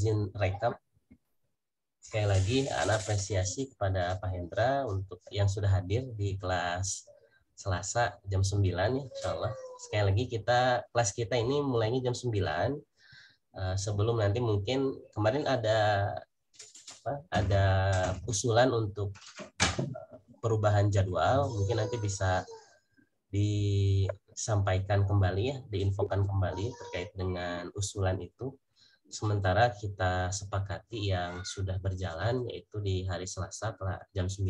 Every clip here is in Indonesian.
izin rekam sekali lagi anak apresiasi kepada Pak Hendra untuk yang sudah hadir di kelas Selasa jam 9 ya Insya Allah. Sekali lagi kita kelas kita ini mulainya jam 9 eh, sebelum nanti mungkin kemarin ada apa, ada usulan untuk eh, perubahan jadwal mungkin nanti bisa disampaikan kembali ya diinfokan kembali terkait dengan usulan itu sementara kita sepakati yang sudah berjalan yaitu di hari Selasa jam 9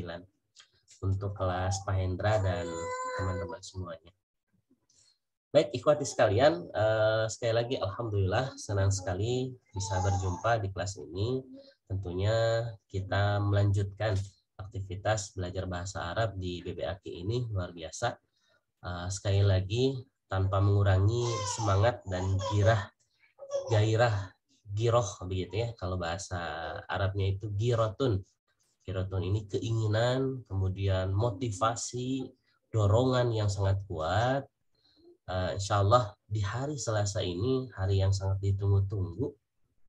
untuk kelas Pak Hendra dan teman-teman semuanya. Baik, ikhwati sekalian, eh, sekali lagi Alhamdulillah senang sekali bisa berjumpa di kelas ini. Tentunya kita melanjutkan aktivitas belajar bahasa Arab di BBAK ini luar biasa. Eh, sekali lagi, tanpa mengurangi semangat dan girah, gairah giroh begitu ya kalau bahasa Arabnya itu girotun girotun ini keinginan kemudian motivasi dorongan yang sangat kuat uh, insya Allah di hari Selasa ini hari yang sangat ditunggu-tunggu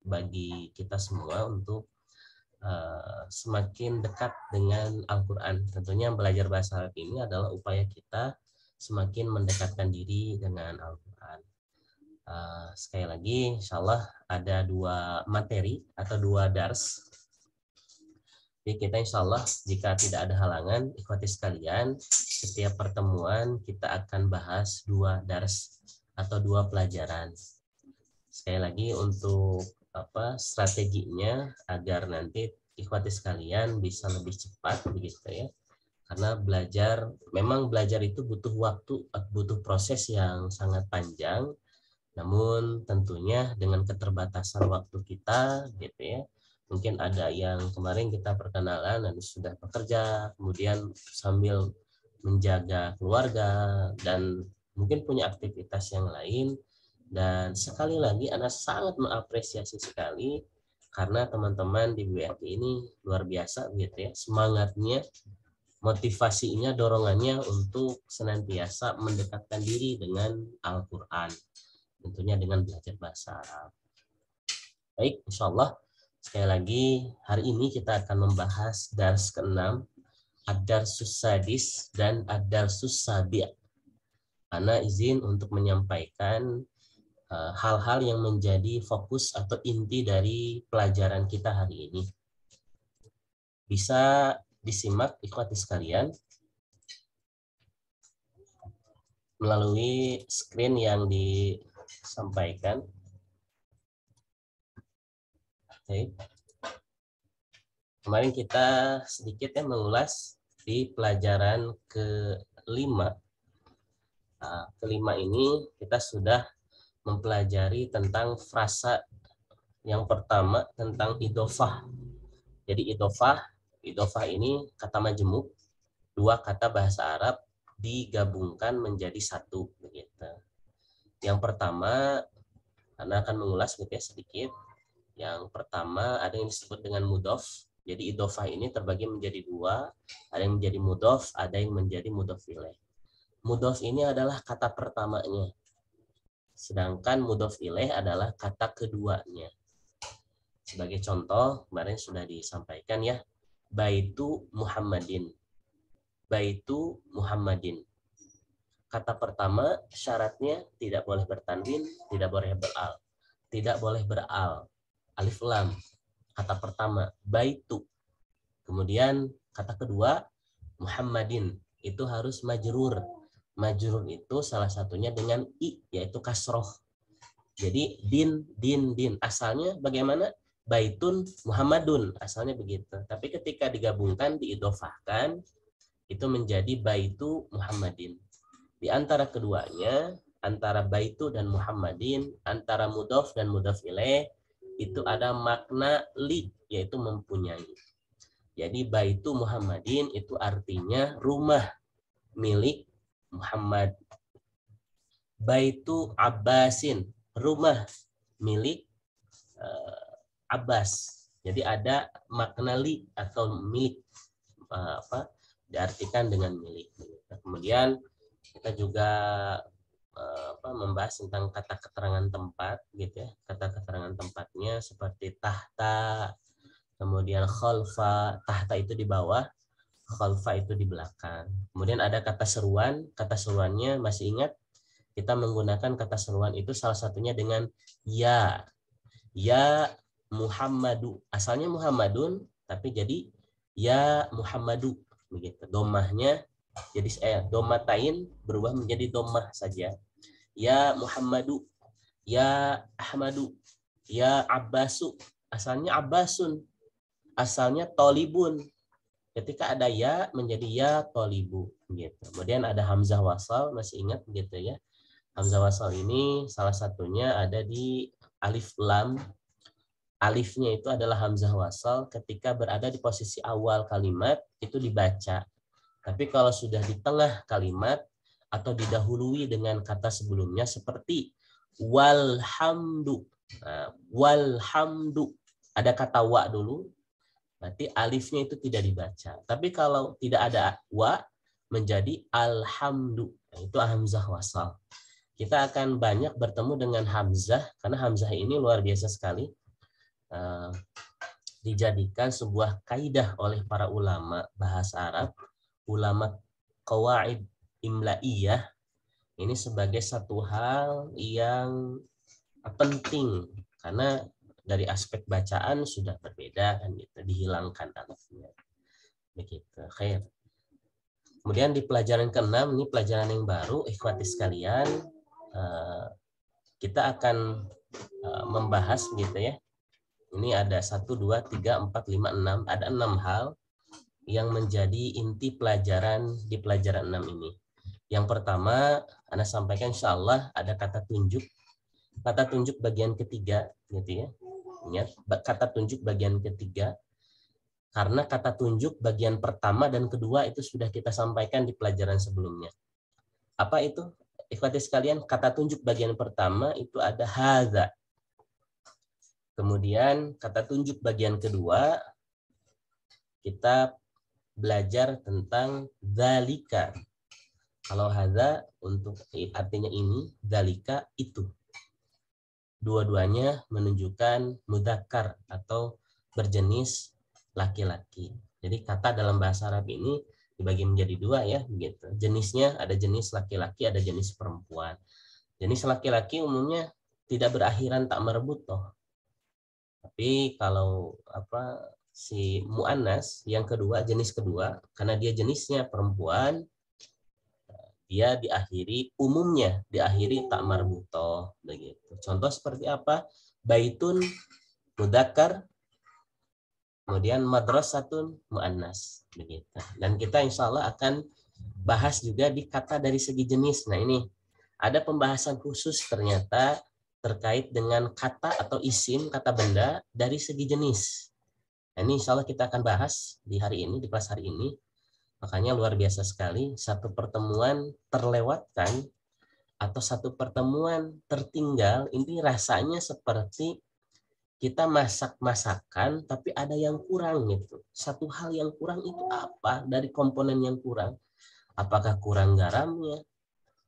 bagi kita semua untuk uh, semakin dekat dengan Al-Quran tentunya belajar bahasa Arab ini adalah upaya kita semakin mendekatkan diri dengan Al-Quran Eh, sekali lagi insya Allah ada dua materi atau dua dars. Jadi kita insya Allah jika tidak ada halangan, ikuti sekalian, setiap pertemuan kita akan bahas dua dars atau dua pelajaran. Sekali lagi untuk apa strateginya agar nanti ikuti sekalian bisa lebih cepat begitu ya karena belajar memang belajar itu butuh waktu butuh proses yang sangat panjang namun tentunya dengan keterbatasan waktu kita gitu ya. Mungkin ada yang kemarin kita perkenalan dan sudah bekerja, kemudian sambil menjaga keluarga dan mungkin punya aktivitas yang lain dan sekali lagi Anda sangat mengapresiasi sekali karena teman-teman di BWRT ini luar biasa gitu ya semangatnya motivasinya dorongannya untuk senantiasa mendekatkan diri dengan Al-Qur'an tentunya dengan belajar bahasa Arab. Baik, insya Allah sekali lagi hari ini kita akan membahas dars ke-6 adar susadis dan adar susabia. Sabi' Ana izin untuk menyampaikan eh, hal-hal yang menjadi fokus atau inti dari pelajaran kita hari ini. Bisa disimak ikuti sekalian melalui screen yang di sampaikan. Oke. Kemarin kita sedikit ya mengulas di pelajaran kelima. Nah, kelima ini kita sudah mempelajari tentang frasa yang pertama tentang idofah. Jadi idofah, idofah ini kata majemuk, dua kata bahasa Arab digabungkan menjadi satu begitu. Yang pertama, karena akan mengulas gitu ya sedikit. Yang pertama ada yang disebut dengan mudof. Jadi idofah ini terbagi menjadi dua, ada yang menjadi mudof, ada yang menjadi mudof ilaih. Mudof ini adalah kata pertamanya, sedangkan mudof ilaih adalah kata keduanya. Sebagai contoh, kemarin sudah disampaikan ya, baitu Muhammadin. Baitu Muhammadin. Kata pertama syaratnya tidak boleh bertanwin, tidak boleh beral. Tidak boleh beral. Alif lam. Kata pertama baitu. Kemudian kata kedua Muhammadin itu harus majrur. Majrur itu salah satunya dengan i yaitu kasroh. Jadi din din din asalnya bagaimana? Baitun Muhammadun asalnya begitu. Tapi ketika digabungkan diidofahkan itu menjadi baitu Muhammadin. Di antara keduanya, antara Baitu dan Muhammadin, antara mudof dan mudof Ilaih, itu ada makna li, yaitu mempunyai. Jadi Baitu Muhammadin itu artinya rumah milik Muhammad. Baitu Abbasin, rumah milik uh, Abbas. Jadi ada makna li atau milik uh, apa diartikan dengan milik. Kemudian kita juga eh, apa, membahas tentang kata keterangan tempat gitu ya kata keterangan tempatnya seperti tahta kemudian khalfa tahta itu di bawah khalfa itu di belakang kemudian ada kata seruan kata seruannya masih ingat kita menggunakan kata seruan itu salah satunya dengan ya ya Muhammadu asalnya Muhammadun tapi jadi ya Muhammadu begitu domahnya jadi eh, domatain berubah menjadi domah saja ya Muhammadu ya Ahmadu ya Abbasu asalnya Abbasun asalnya Tolibun ketika ada ya menjadi ya Tolibu gitu kemudian ada Hamzah wasal masih ingat gitu ya Hamzah wasal ini salah satunya ada di alif lam alifnya itu adalah hamzah wasal ketika berada di posisi awal kalimat itu dibaca tapi kalau sudah di tengah kalimat atau didahului dengan kata sebelumnya seperti walhamdu. Nah, walhamdu. Ada kata wa dulu, berarti alifnya itu tidak dibaca. Tapi kalau tidak ada wa, menjadi alhamdu. Nah, itu hamzah wasal. Kita akan banyak bertemu dengan hamzah, karena hamzah ini luar biasa sekali. Uh, dijadikan sebuah kaidah oleh para ulama bahasa Arab ulama kawaid imla'iyah ini sebagai satu hal yang penting karena dari aspek bacaan sudah berbeda kan gitu dihilangkan alifnya begitu khair kemudian di pelajaran keenam ini pelajaran yang baru ikhwati sekalian eh, kita akan eh, membahas gitu ya ini ada satu dua tiga empat lima enam ada enam hal yang menjadi inti pelajaran di pelajaran 6 ini. Yang pertama, Anda sampaikan insya Allah ada kata tunjuk. Kata tunjuk bagian ketiga, gitu ya. Ingat, kata tunjuk bagian ketiga. Karena kata tunjuk bagian pertama dan kedua itu sudah kita sampaikan di pelajaran sebelumnya. Apa itu? Ikhwati sekalian, kata tunjuk bagian pertama itu ada haza. Kemudian kata tunjuk bagian kedua kita belajar tentang dalika. Kalau ada untuk artinya ini, dalika itu. Dua-duanya menunjukkan mudakar atau berjenis laki-laki. Jadi kata dalam bahasa Arab ini dibagi menjadi dua ya, gitu. Jenisnya ada jenis laki-laki, ada jenis perempuan. Jenis laki-laki umumnya tidak berakhiran tak merebut toh. Tapi kalau apa si mu'anas yang kedua, jenis kedua, karena dia jenisnya perempuan, dia diakhiri umumnya, diakhiri tak marbuto. Begitu. Contoh seperti apa? Baitun mudakar, kemudian madrasatun mu'annas. Begitu. Dan kita insya Allah akan bahas juga di kata dari segi jenis. Nah ini ada pembahasan khusus ternyata terkait dengan kata atau isim, kata benda dari segi jenis Nah, ini insya Allah kita akan bahas di hari ini, di kelas hari ini. Makanya luar biasa sekali, satu pertemuan terlewatkan atau satu pertemuan tertinggal, ini rasanya seperti kita masak-masakan tapi ada yang kurang gitu. Satu hal yang kurang itu apa dari komponen yang kurang? Apakah kurang garamnya?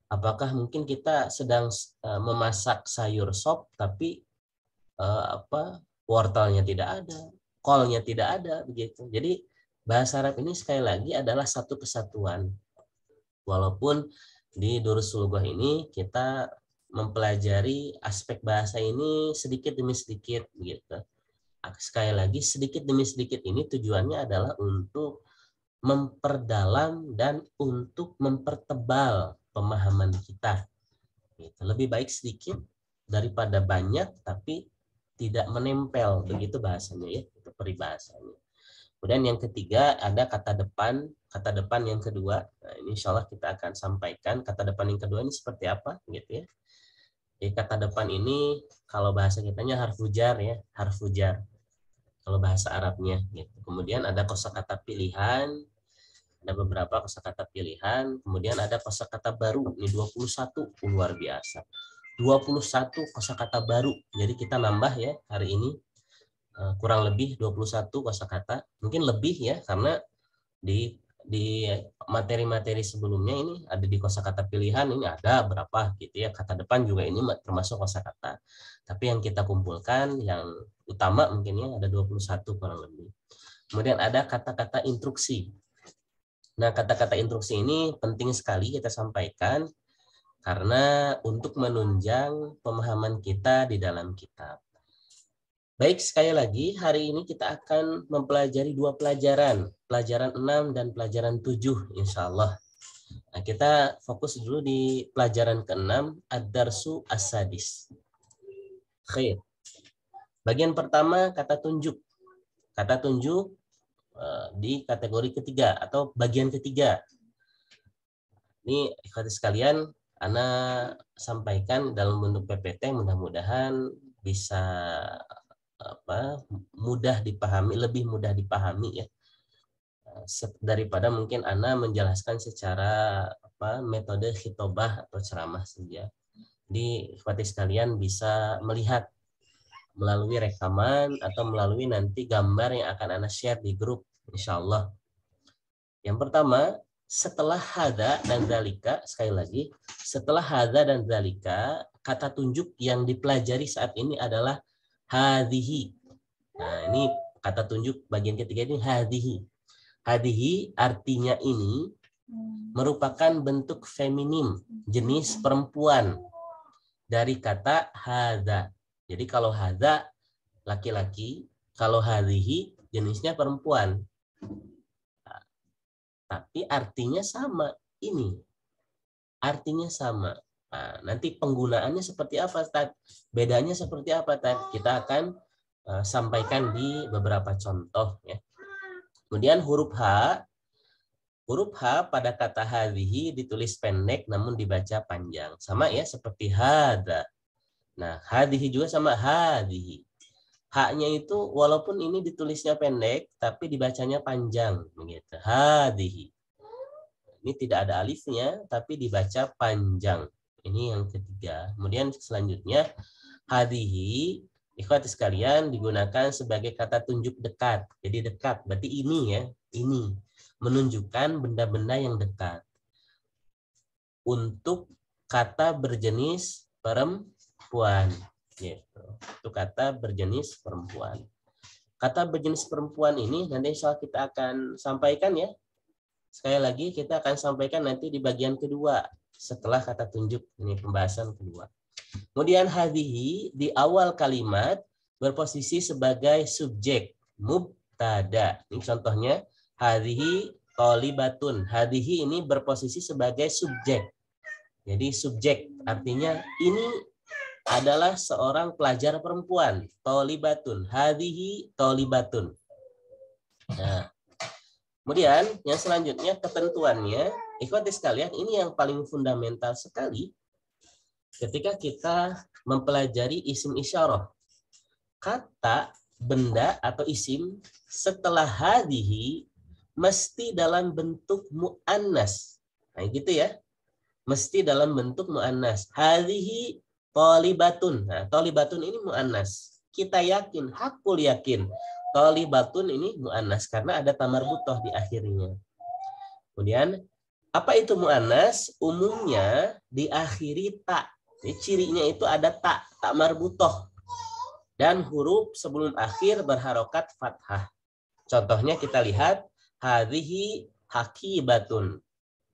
Apakah mungkin kita sedang e, memasak sayur sop tapi e, apa wortelnya tidak ada kolnya tidak ada begitu. Jadi bahasa Arab ini sekali lagi adalah satu kesatuan. Walaupun di Durusulugah ini kita mempelajari aspek bahasa ini sedikit demi sedikit begitu. Sekali lagi sedikit demi sedikit ini tujuannya adalah untuk memperdalam dan untuk mempertebal pemahaman kita. Gitu. Lebih baik sedikit daripada banyak tapi tidak menempel begitu bahasanya ya itu peribahasanya kemudian yang ketiga ada kata depan kata depan yang kedua nah, ini insya Allah kita akan sampaikan kata depan yang kedua ini seperti apa gitu ya jadi kata depan ini kalau bahasa kitanya harus jar ya harus kalau bahasa Arabnya gitu kemudian ada kosakata pilihan ada beberapa kosakata pilihan kemudian ada kosakata baru ini 21 luar biasa 21 kosakata baru. Jadi kita nambah ya hari ini eh, kurang lebih 21 kosakata, mungkin lebih ya karena di di materi-materi sebelumnya ini ada di kosakata pilihan ini ada berapa gitu ya kata depan juga ini termasuk kosakata. Tapi yang kita kumpulkan yang utama mungkinnya ada 21 kurang lebih. Kemudian ada kata-kata instruksi. Nah, kata-kata instruksi ini penting sekali kita sampaikan karena untuk menunjang pemahaman kita di dalam kitab. Baik, sekali lagi hari ini kita akan mempelajari dua pelajaran, pelajaran 6 dan pelajaran 7 insya Allah. Nah, kita fokus dulu di pelajaran ke-6, Ad-Darsu As-Sadis. Khair. Bagian pertama kata tunjuk. Kata tunjuk eh, di kategori ketiga atau bagian ketiga. Ini sekalian Ana sampaikan dalam bentuk PPT mudah-mudahan bisa apa mudah dipahami, lebih mudah dipahami ya daripada mungkin Ana menjelaskan secara apa metode khitobah atau ceramah saja. di khotib sekalian bisa melihat melalui rekaman atau melalui nanti gambar yang akan Ana share di grup insyaallah Yang pertama, setelah hada dan dalika, sekali lagi, setelah hada dan dalika, kata tunjuk yang dipelajari saat ini adalah hadhihi. Nah, ini kata tunjuk bagian ketiga ini hadhihi. Hadhihi artinya ini merupakan bentuk feminim, jenis perempuan dari kata hada. Jadi kalau hada laki-laki, kalau hadhihi jenisnya perempuan tapi artinya sama ini. Artinya sama. Nah, nanti penggunaannya seperti apa, Tad? Bedanya seperti apa, Tad? Kita akan uh, sampaikan di beberapa contoh. Ya. Kemudian huruf H. Huruf H pada kata hadhi ditulis pendek namun dibaca panjang. Sama ya, seperti hada. Nah, hadhi juga sama hadhi haknya itu walaupun ini ditulisnya pendek tapi dibacanya panjang begitu. Hadihi. Ini tidak ada alifnya tapi dibaca panjang. Ini yang ketiga. Kemudian selanjutnya hadihi ikhwati sekalian digunakan sebagai kata tunjuk dekat. Jadi dekat berarti ini ya, ini menunjukkan benda-benda yang dekat. Untuk kata berjenis perempuan Gitu. Itu kata berjenis perempuan. Kata berjenis perempuan ini nanti soal kita akan sampaikan ya. Sekali lagi kita akan sampaikan nanti di bagian kedua setelah kata tunjuk ini pembahasan kedua. Kemudian hadihi di awal kalimat berposisi sebagai subjek mubtada. Ini contohnya hadihi tolibatun. Hadihi ini berposisi sebagai subjek. Jadi subjek artinya ini adalah seorang pelajar perempuan. Tolibatun. Hadihi tolibatun. Nah. Kemudian yang selanjutnya ketentuannya. Ikuti sekalian ini yang paling fundamental sekali ketika kita mempelajari isim isyarah. Kata, benda, atau isim setelah hadihi mesti dalam bentuk mu'annas. Nah gitu ya. Mesti dalam bentuk mu'annas. Hadihi Tolibatun. Nah, tolibatun ini mu'anas. Kita yakin, hakul yakin. Tolibatun ini mu'anas karena ada tamar butoh di akhirnya. Kemudian, apa itu mu'anas? Umumnya diakhiri tak. Jadi cirinya itu ada tak, tak marbutoh. Dan huruf sebelum akhir berharokat fathah. Contohnya kita lihat, nah, haki hakibatun.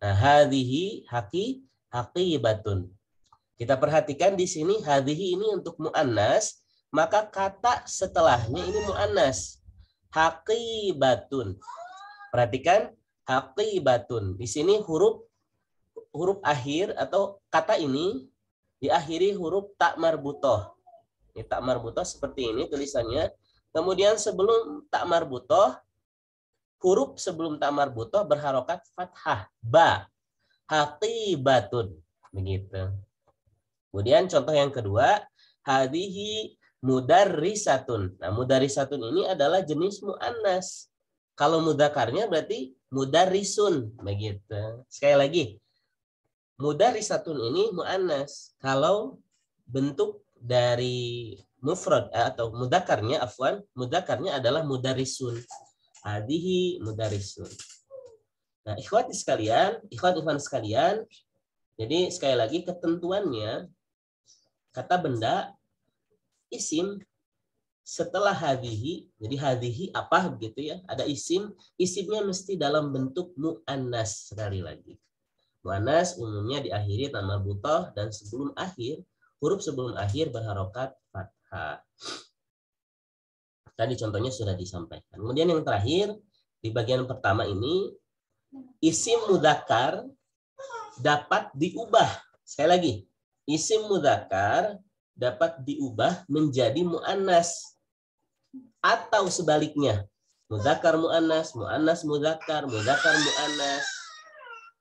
Nah, hadihi haki batun. Kita perhatikan di sini hadhi ini untuk mu'annas, maka kata setelahnya ini mu'annas. batun Perhatikan batun Di sini huruf huruf akhir atau kata ini diakhiri huruf tak marbutoh. Ini tak marbutoh seperti ini tulisannya. Kemudian sebelum tak marbutoh, huruf sebelum tak marbutoh berharokat fathah. Ba. batun Begitu. Kemudian contoh yang kedua, hadihi mudarrisatun. Nah, mudarrisatun ini adalah jenis mu'annas. Kalau mudakarnya berarti mudarrisun, begitu. Sekali lagi, mudarrisatun ini mu'annas. Kalau bentuk dari mufrad eh, atau mudakarnya, afwan, mudakarnya adalah mudarrisun. Hadihi mudarrisun. Nah, ikhwati sekalian, ikhwan ikhwan sekalian, jadi sekali lagi ketentuannya kata benda isim setelah hadihi jadi hadihi apa begitu ya? Ada isim, isimnya mesti dalam bentuk mu'annas sekali lagi. Mu'annas umumnya diakhiri tanpa butoh dan sebelum akhir, huruf sebelum akhir berharokat fathah. Tadi contohnya sudah disampaikan. Kemudian yang terakhir, di bagian pertama ini, isim mudakar dapat diubah. Saya lagi, isim mudakar dapat diubah menjadi mu'anas atau sebaliknya. Mudakar mu'anas mu'anas mudakar, mudakar mu'anas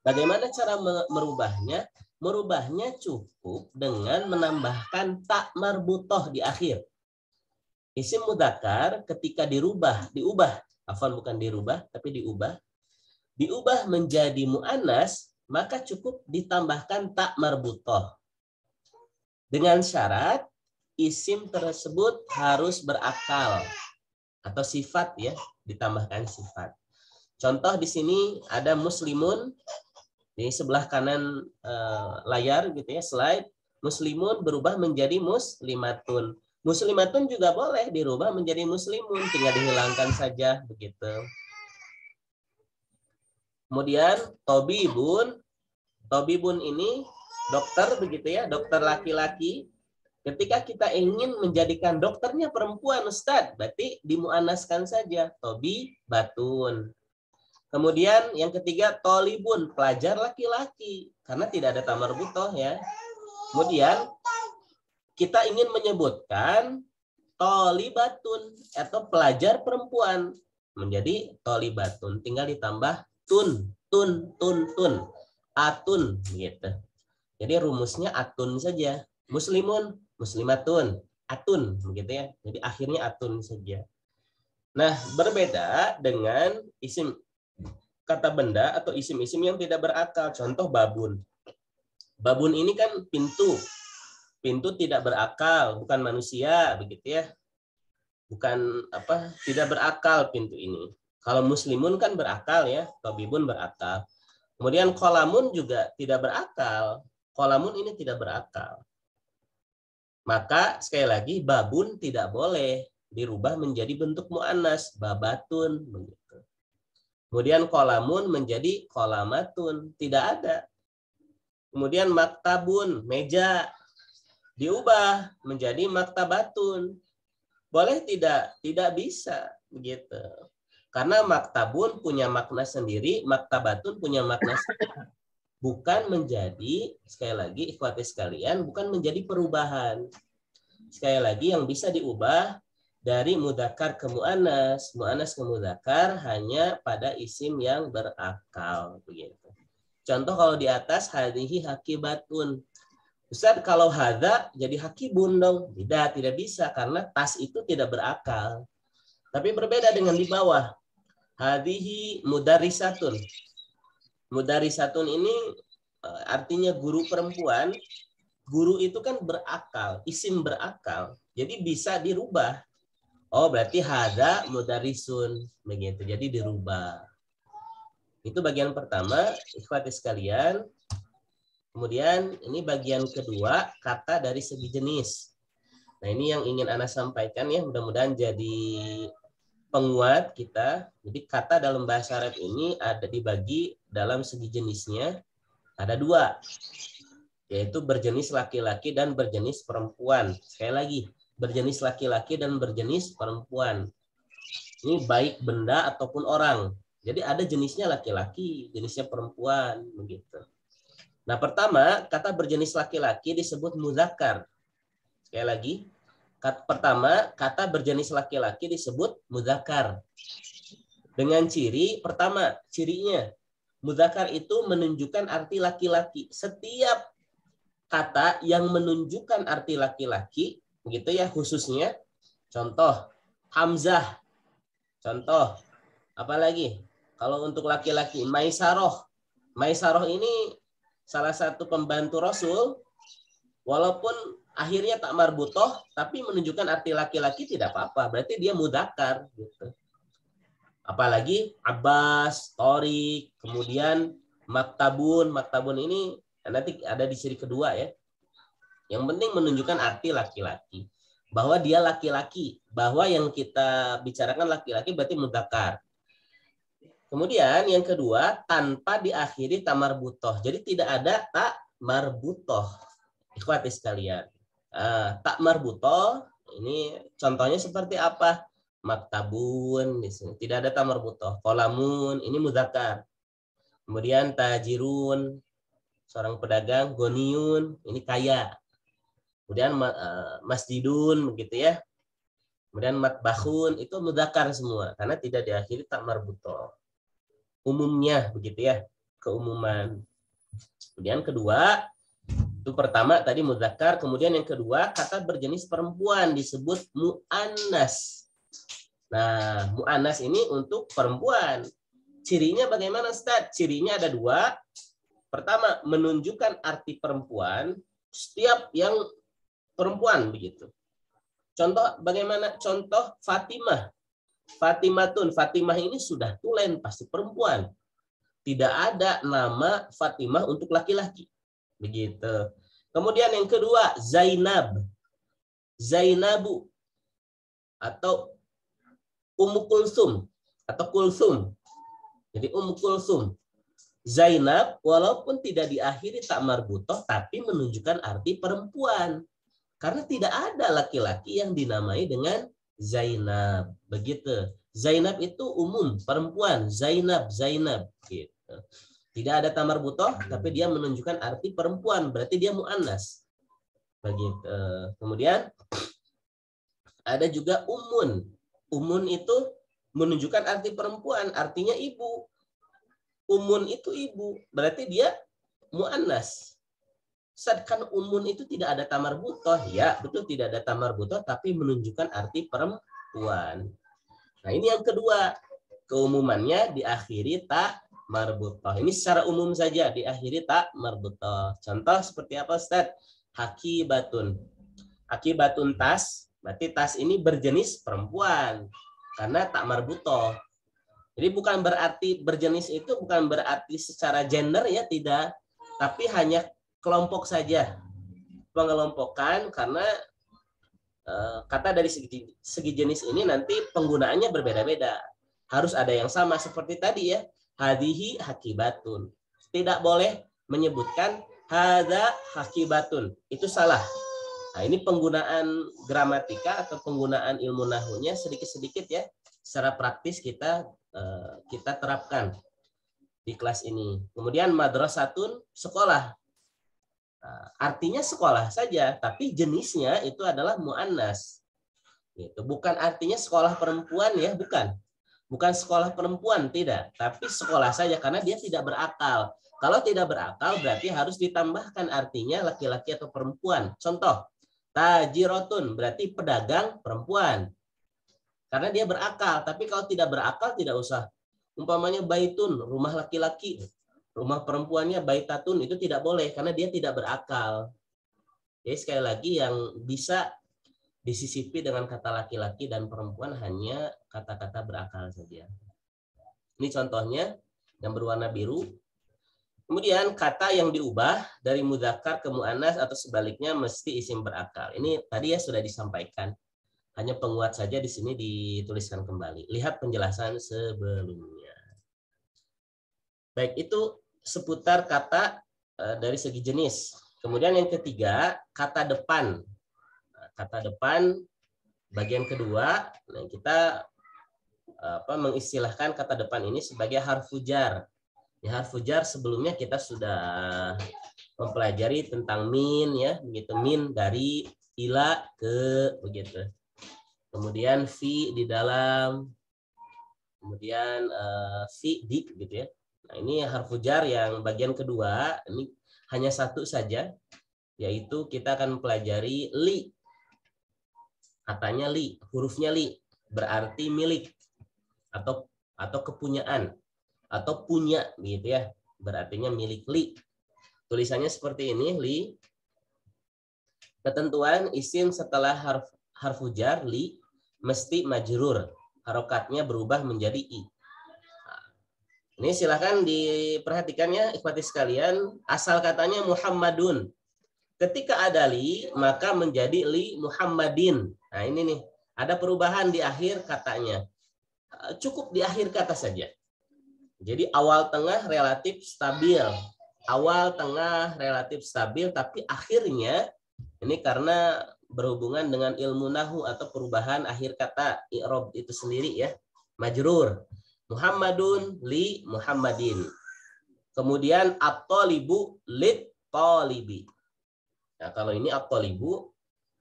Bagaimana cara merubahnya? Merubahnya cukup dengan menambahkan tak marbutoh di akhir. Isim mudakar ketika dirubah, diubah, afan bukan dirubah, tapi diubah, diubah menjadi mu'anas maka cukup ditambahkan tak marbutoh. Dengan syarat isim tersebut harus berakal atau sifat ya, ditambahkan sifat. Contoh di sini ada muslimun di sebelah kanan e, layar gitu ya slide muslimun berubah menjadi muslimatun. Muslimatun juga boleh dirubah menjadi muslimun, tinggal dihilangkan saja begitu. Kemudian tobibun, tobibun ini dokter begitu ya, dokter laki-laki. Ketika kita ingin menjadikan dokternya perempuan, Ustadz, berarti dimuanaskan saja. Tobi, batun. Kemudian yang ketiga, tolibun, pelajar laki-laki. Karena tidak ada tamar butoh ya. Kemudian, kita ingin menyebutkan tolibatun atau pelajar perempuan. Menjadi tolibatun. Tinggal ditambah tun, tun, tun, tun. Atun, gitu. Jadi rumusnya atun saja. Muslimun, muslimatun, atun begitu ya. Jadi akhirnya atun saja. Nah, berbeda dengan isim kata benda atau isim-isim yang tidak berakal. Contoh babun. Babun ini kan pintu. Pintu tidak berakal, bukan manusia begitu ya. Bukan apa? Tidak berakal pintu ini. Kalau muslimun kan berakal ya, tabibun berakal. Kemudian kolamun juga tidak berakal kolamun ini tidak berakal. Maka sekali lagi babun tidak boleh dirubah menjadi bentuk mu'anas, babatun begitu. Kemudian kolamun menjadi kolamatun, tidak ada. Kemudian maktabun, meja diubah menjadi maktabatun. Boleh tidak? Tidak bisa begitu. Karena maktabun punya makna sendiri, maktabatun punya makna sendiri bukan menjadi sekali lagi ikhwati sekalian bukan menjadi perubahan sekali lagi yang bisa diubah dari mudakar ke muanas muanas ke mudakar hanya pada isim yang berakal begitu contoh kalau di atas hadihi hakibatun Ustaz kalau hada jadi hakibun dong tidak tidak bisa karena tas itu tidak berakal tapi berbeda dengan di bawah hadihi mudarisatun Mudari Satun ini eh, artinya guru perempuan. Guru itu kan berakal, isim berakal. Jadi bisa dirubah. Oh, berarti hada sun. begitu. Jadi dirubah. Itu bagian pertama, ikhwati sekalian. Kemudian ini bagian kedua, kata dari segi jenis. Nah, ini yang ingin Ana sampaikan ya, mudah-mudahan jadi penguat kita. Jadi kata dalam bahasa Arab ini ada dibagi dalam segi jenisnya ada dua, yaitu berjenis laki-laki dan berjenis perempuan. Sekali lagi, berjenis laki-laki dan berjenis perempuan. Ini baik benda ataupun orang. Jadi ada jenisnya laki-laki, jenisnya perempuan, begitu. Nah pertama, kata berjenis laki-laki disebut muzakkar. Sekali lagi, Kata, pertama, kata berjenis laki-laki disebut mudakar. Dengan ciri, pertama, cirinya. Mudakar itu menunjukkan arti laki-laki. Setiap kata yang menunjukkan arti laki-laki, begitu ya khususnya, contoh, Hamzah. Contoh, apalagi? Kalau untuk laki-laki, Maisaroh. Maisaroh ini salah satu pembantu Rasul, walaupun akhirnya tak marbutoh tapi menunjukkan arti laki-laki tidak apa-apa berarti dia mudakar gitu apalagi Abbas Tori kemudian Maktabun Maktabun ini nanti ada di siri kedua ya yang penting menunjukkan arti laki-laki bahwa dia laki-laki bahwa yang kita bicarakan laki-laki berarti mudakar Kemudian yang kedua, tanpa diakhiri tamar butoh. Jadi tidak ada tak marbutoh. Ikhwati sekalian uh, eh, tak marbuto ini contohnya seperti apa? Maktabun di sini tidak ada tak marbuto. Kolamun ini mudakar. Kemudian tajirun seorang pedagang, goniun ini kaya. Kemudian uh, masjidun begitu ya. Kemudian matbahun itu mudakar semua karena tidak diakhiri tak marbuto. Umumnya begitu ya, keumuman. Kemudian kedua, itu pertama tadi muzakkar, kemudian yang kedua kata berjenis perempuan disebut muannas. Nah, muannas ini untuk perempuan. Cirinya bagaimana Ustaz? Cirinya ada dua. Pertama, menunjukkan arti perempuan setiap yang perempuan begitu. Contoh bagaimana? Contoh Fatimah. Fatimatun. Fatimah ini sudah tulen pasti perempuan. Tidak ada nama Fatimah untuk laki-laki Begitu. Kemudian yang kedua, Zainab. Zainabu atau Ummu Kulsum atau Kulsum. Jadi Ummu Kulsum. Zainab walaupun tidak diakhiri tak marbutoh tapi menunjukkan arti perempuan. Karena tidak ada laki-laki yang dinamai dengan Zainab. Begitu. Zainab itu umum perempuan, Zainab, Zainab gitu. Tidak ada tamar butoh, tapi dia menunjukkan arti perempuan. Berarti dia mu'annas. Begitu. Eh, kemudian ada juga umun. Umun itu menunjukkan arti perempuan, artinya ibu. Umun itu ibu, berarti dia mu'annas. Sedangkan umun itu tidak ada tamar butoh. Ya, betul tidak ada tamar butoh, tapi menunjukkan arti perempuan. Nah, ini yang kedua. Keumumannya diakhiri tak marbutoh Ini secara umum saja diakhiri tak marbutoh Contoh seperti apa Ustaz? Haki batun tas, berarti tas ini berjenis perempuan karena tak marbutoh Jadi bukan berarti berjenis itu bukan berarti secara gender ya tidak, tapi hanya kelompok saja. Pengelompokan karena eh, kata dari segi, segi jenis ini nanti penggunaannya berbeda-beda. Harus ada yang sama seperti tadi ya hadihi hakibatun. Tidak boleh menyebutkan hada hakibatun. Itu salah. Nah, ini penggunaan gramatika atau penggunaan ilmu nahunya sedikit-sedikit ya secara praktis kita eh, kita terapkan di kelas ini. Kemudian madrasatun sekolah. Nah, artinya sekolah saja, tapi jenisnya itu adalah muannas. Itu bukan artinya sekolah perempuan ya, bukan. Bukan sekolah perempuan, tidak. Tapi sekolah saja, karena dia tidak berakal. Kalau tidak berakal, berarti harus ditambahkan artinya laki-laki atau perempuan. Contoh, tajirotun, berarti pedagang perempuan. Karena dia berakal. Tapi kalau tidak berakal, tidak usah. Umpamanya baitun, rumah laki-laki. Rumah perempuannya baitatun, itu tidak boleh. Karena dia tidak berakal. Jadi sekali lagi yang bisa disisipi dengan kata laki-laki dan perempuan hanya kata-kata berakal saja. Ini contohnya yang berwarna biru. Kemudian kata yang diubah dari mudakar ke mu'anas atau sebaliknya mesti isim berakal. Ini tadi ya sudah disampaikan. Hanya penguat saja di sini dituliskan kembali. Lihat penjelasan sebelumnya. Baik, itu seputar kata eh, dari segi jenis. Kemudian yang ketiga, kata depan. Nah, kata depan bagian kedua, nah, kita apa mengistilahkan kata depan ini sebagai harfu jar. Ya, harfu jar sebelumnya kita sudah mempelajari tentang min ya, begitu min dari ila ke begitu. Kemudian fi di dalam kemudian uh, fi di gitu ya. Nah, ini harfu jar yang bagian kedua, ini hanya satu saja yaitu kita akan mempelajari li. Katanya li, hurufnya li berarti milik atau atau kepunyaan atau punya gitu ya berartinya milik li tulisannya seperti ini li ketentuan isim setelah harf harfujar li mesti majrur harokatnya berubah menjadi i ini silahkan diperhatikannya ikhwati sekalian asal katanya Muhammadun ketika ada li maka menjadi li Muhammadin nah ini nih ada perubahan di akhir katanya Eh, cukup di akhir kata saja. Jadi awal tengah relatif stabil. Awal tengah relatif stabil, tapi akhirnya ini karena berhubungan dengan ilmu nahu atau perubahan akhir kata i'rab itu sendiri ya. Majrur. Muhammadun li Muhammadin. Kemudian at-talibu lit talibi. Nah, kalau ini at-talibu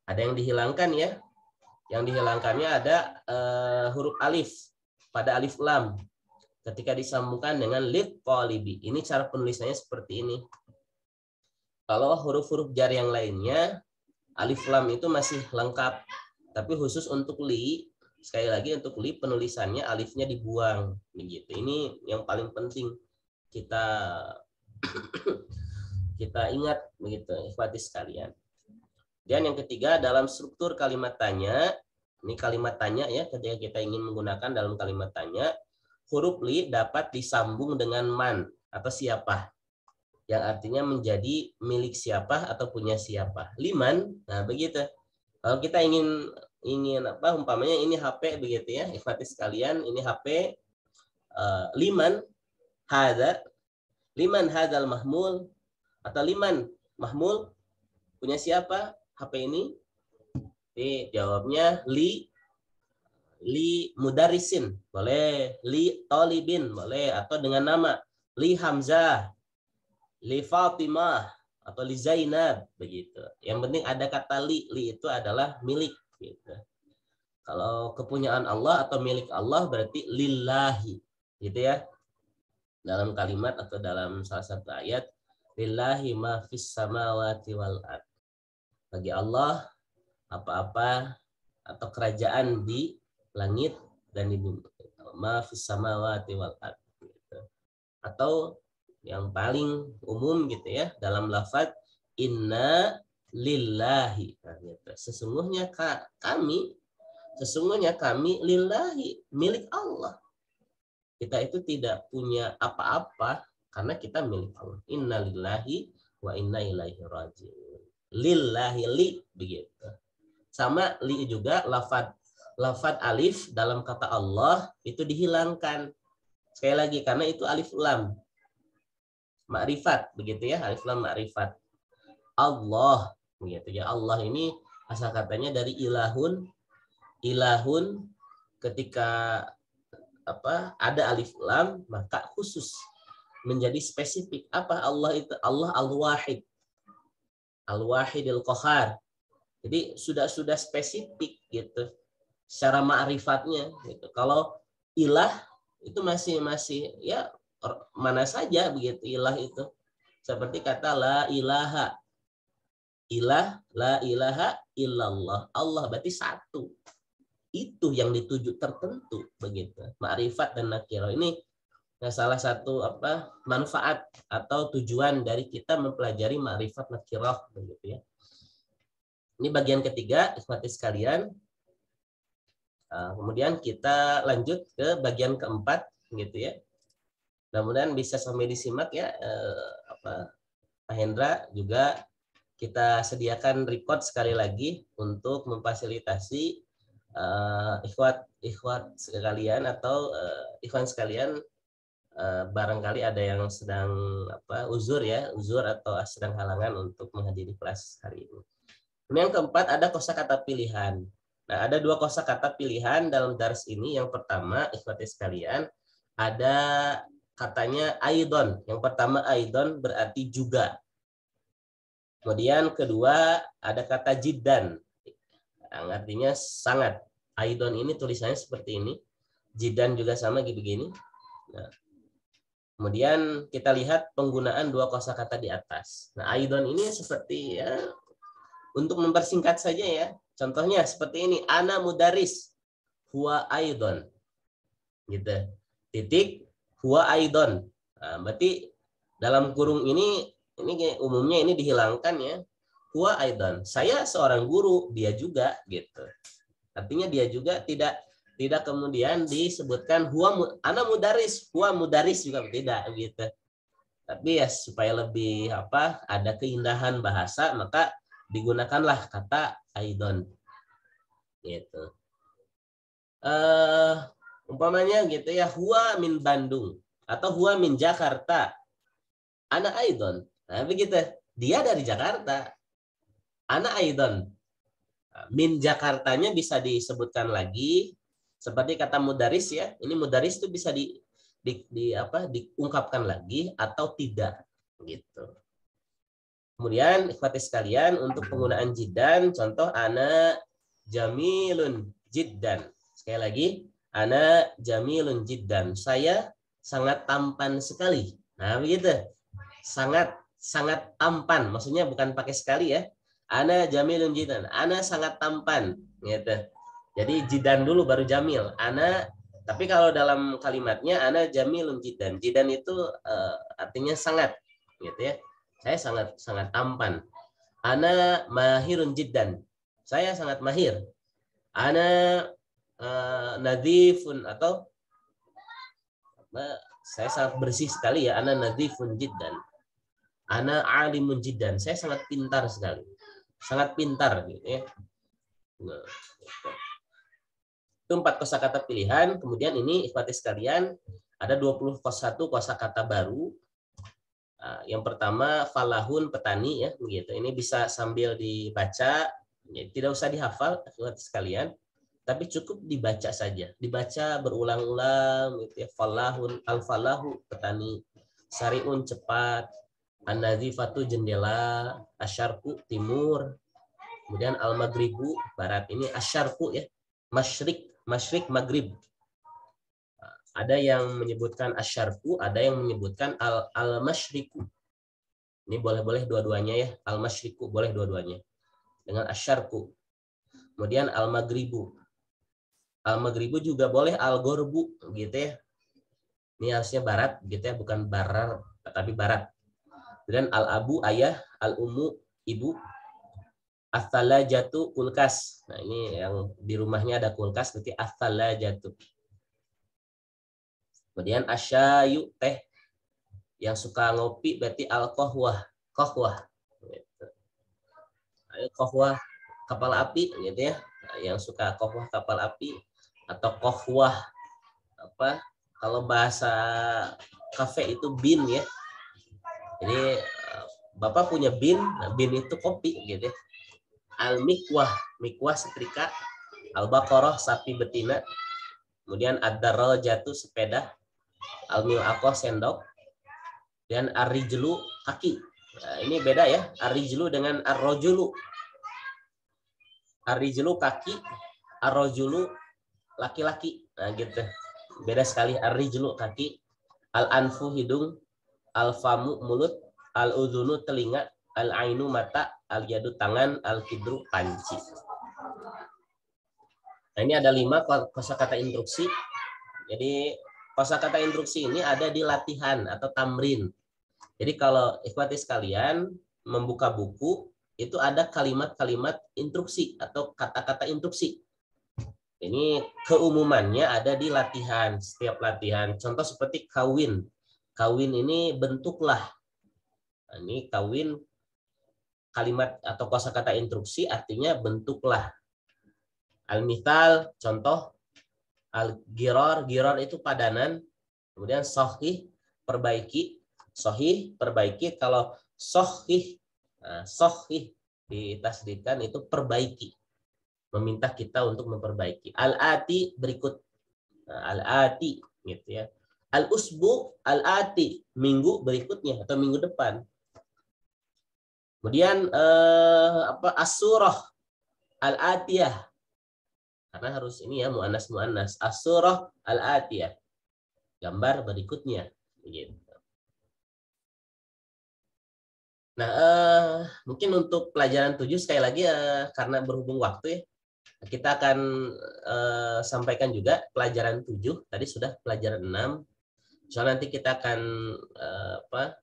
ada yang dihilangkan ya. Yang dihilangkannya ada uh, huruf alif pada alif lam ketika disambungkan dengan lid talibi. Ini cara penulisannya seperti ini. Kalau huruf-huruf jari yang lainnya, alif lam itu masih lengkap. Tapi khusus untuk li, sekali lagi untuk li penulisannya alifnya dibuang. Begitu. Ini yang paling penting kita kita ingat begitu, ikhwati sekalian. Dan yang ketiga dalam struktur kalimat tanya ini kalimat tanya ya, ketika kita ingin menggunakan dalam kalimat tanya, huruf li dapat disambung dengan man atau siapa yang artinya menjadi milik siapa atau punya siapa. Liman, nah begitu. Kalau kita ingin ingin apa umpamanya ini HP begitu ya, ikhwati sekalian, ini HP uh, eh, liman hadza liman hadzal mahmul atau liman mahmul punya siapa HP ini? Ini jawabnya li li mudarisin boleh li tolibin boleh atau dengan nama li hamzah li fatimah atau li zainab begitu yang penting ada kata li li itu adalah milik gitu kalau kepunyaan Allah atau milik Allah berarti lillahi gitu ya dalam kalimat atau dalam salah satu ayat lillahi ma fis samawati wal ad bagi Allah apa-apa atau kerajaan di langit dan di bumi. samawati wal gitu. Atau yang paling umum gitu ya dalam lafaz inna lillahi. Nah, gitu. Sesungguhnya kami sesungguhnya kami lillahi milik Allah. Kita itu tidak punya apa-apa karena kita milik Allah. Inna lillahi wa inna ilaihi rajiun. Lillahi li begitu sama li juga lafad lafad alif dalam kata Allah itu dihilangkan. Sekali lagi karena itu alif lam makrifat begitu ya alif lam makrifat Allah begitu ya Allah ini asal katanya dari ilahun ilahun ketika apa ada alif lam maka khusus menjadi spesifik apa Allah itu Allah al-wahid al-wahid al-qahar jadi sudah sudah spesifik gitu secara makrifatnya. gitu. Kalau ilah itu masih masih ya mana saja begitu ilah itu. Seperti kata la ilaha. Ilah, la ilaha illallah. Allah berarti satu. Itu yang dituju tertentu begitu. makrifat dan nakiro. Ini nah salah satu apa manfaat atau tujuan dari kita mempelajari makrifat nakiroh begitu ya. Ini bagian ketiga, ikhwati sekalian. Ah, kemudian kita lanjut ke bagian keempat, gitu ya. Kemudian bisa sampai disimak ya, eh, apa Pak Hendra juga kita sediakan record sekali lagi untuk memfasilitasi uh, ikhwat ikhwat sekalian atau uh, ikhwan sekalian barangkali ada yang sedang apa uzur ya uzur atau sedang halangan untuk menghadiri kelas hari ini. Kemudian yang keempat ada kosakata pilihan. Nah, ada dua kosakata pilihan dalam dars ini. Yang pertama, ikuti sekalian, ada katanya aidon. Yang pertama aidon berarti juga. Kemudian kedua ada kata jidan Yang artinya sangat. Aidon ini tulisannya seperti ini. jidan juga sama begini. Nah, Kemudian kita lihat penggunaan dua kosakata di atas. Nah, aidon ini seperti ya untuk mempersingkat saja ya. Contohnya seperti ini. Ana mudaris. Huwa aidon. Gitu. Titik. Huwa aidon. Nah, berarti dalam kurung ini, ini umumnya ini dihilangkan ya. Huwa aidon. Saya seorang guru. Dia juga gitu. Artinya dia juga tidak tidak kemudian disebutkan huwa ana mudaris, huwa mudaris juga tidak gitu tapi ya supaya lebih apa ada keindahan bahasa maka digunakanlah kata I don't gitu uh, umpamanya gitu ya Hua min Bandung atau Hua min Jakarta anak I don't nah begitu dia dari Jakarta anak I don't min Jakartanya bisa disebutkan lagi seperti kata mudaris ya ini mudaris itu bisa di, di, di apa diungkapkan lagi atau tidak gitu Kemudian ikhwati sekalian untuk penggunaan jiddan contoh ana jamilun jiddan. Sekali lagi, ana jamilun jiddan. Saya sangat tampan sekali. Nah, begitu. Sangat sangat tampan. Maksudnya bukan pakai sekali ya. Ana jamilun jiddan. Ana sangat tampan gitu. Jadi jidan dulu baru jamil. Ana tapi kalau dalam kalimatnya ana jamilun jiddan. Jiddan itu uh, artinya sangat gitu ya saya sangat sangat tampan. Ana mahirun jiddan. Saya sangat mahir. Ana uh, nadifun atau saya sangat bersih sekali ya. Ana nadifun jiddan. Ana alimun jiddan. Saya sangat pintar sekali. Sangat pintar gitu ya. Nah, gitu. itu empat kosakata pilihan. Kemudian ini ikhwati sekalian ada 21 kosakata baru Nah, yang pertama falahun petani ya begitu. Ini bisa sambil dibaca, ya, tidak usah dihafal sekalian, tapi cukup dibaca saja. Dibaca berulang-ulang gitu ya. Falahun al-falahu petani, sariun cepat, an-nazifatu jendela, asyarku timur, kemudian al-maghribu barat. Ini asyarku ya, masyrik, masyrik maghrib ada yang menyebutkan asyarku, ada yang menyebutkan al al masyriku. Ini boleh-boleh dua-duanya ya. Al masyriku boleh dua-duanya. Dengan asyarku. Kemudian al magribu. Al magribu juga boleh al gorbu gitu ya. Ini harusnya barat gitu ya, bukan barar tapi barat. Kemudian al abu ayah, al umu ibu, Astala jatuh kulkas. Nah ini yang di rumahnya ada kulkas berarti astala jatuh. Kemudian asyayu teh. Yang suka ngopi berarti al-kohwah. Kohwah. Gitu. kapal api gitu ya. Yang suka kohwah kapal api atau kohwah apa kalau bahasa kafe itu bin ya. Jadi eh, Bapak punya bin, nah, bin itu kopi gitu ya. Al-mikwah, mikwah setrika, al-baqarah sapi betina, kemudian ad jatuh sepeda, almil akoh sendok, dan arijelu kaki. Nah, ini beda ya, arijelu dengan arrojulu. Arijelu kaki, arrojulu laki-laki. Nah gitu, beda sekali arijelu kaki, al-anfu hidung, al-famu mulut, al uzunu telinga, al-ainu mata, al-yadu tangan, al-kidru panci. Nah ini ada lima kosakata instruksi. Jadi kata instruksi ini ada di latihan atau tamrin. Jadi kalau ikhwati kalian membuka buku itu ada kalimat-kalimat instruksi atau kata-kata instruksi. Ini keumumannya ada di latihan, setiap latihan. Contoh seperti kawin. Kawin ini bentuklah. Ini kawin kalimat atau kata instruksi artinya bentuklah. Al-mithal contoh Al-Giror, Giror itu padanan. Kemudian Sohih, perbaiki. Sohih, perbaiki. Kalau Sohih, nah, Sohih ditasdidkan itu perbaiki. Meminta kita untuk memperbaiki. Al-Ati berikut. Nah, Al-Ati, gitu ya. Al-Usbu, Al-Ati, minggu berikutnya atau minggu depan. Kemudian eh, apa asurah al-atiyah karena harus ini ya mu'anas mu'anas. as al-atiyah. Gambar berikutnya. Nah, eh, mungkin untuk pelajaran tujuh sekali lagi eh, karena berhubung waktu ya, kita akan eh, sampaikan juga pelajaran tujuh tadi sudah pelajaran enam Soal nanti kita akan eh, apa?